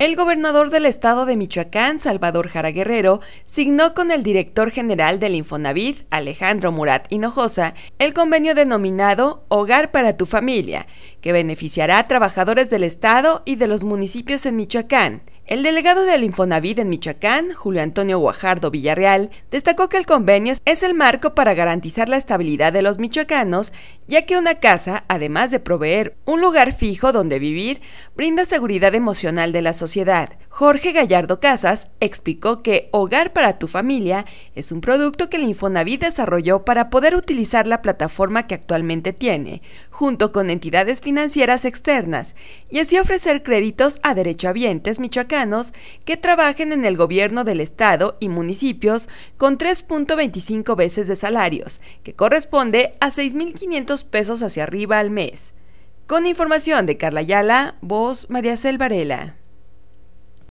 El gobernador del estado de Michoacán, Salvador Jara Guerrero, signó con el director general del Infonavit, Alejandro Murat Hinojosa, el convenio denominado Hogar para tu familia, que beneficiará a trabajadores del estado y de los municipios en Michoacán. El delegado del Infonavit en Michoacán, Julio Antonio Guajardo Villarreal, destacó que el convenio es el marco para garantizar la estabilidad de los michoacanos, ya que una casa, además de proveer un lugar fijo donde vivir, brinda seguridad emocional de la sociedad. Jorge Gallardo Casas explicó que Hogar para tu familia es un producto que el Infonavit desarrolló para poder utilizar la plataforma que actualmente tiene, junto con entidades financieras externas, y así ofrecer créditos a derechohabientes michoacanos que trabajen en el gobierno del estado y municipios con 3.25 veces de salarios, que corresponde a 6.500 pesos hacia arriba al mes. Con información de Carla Ayala, voz María Cel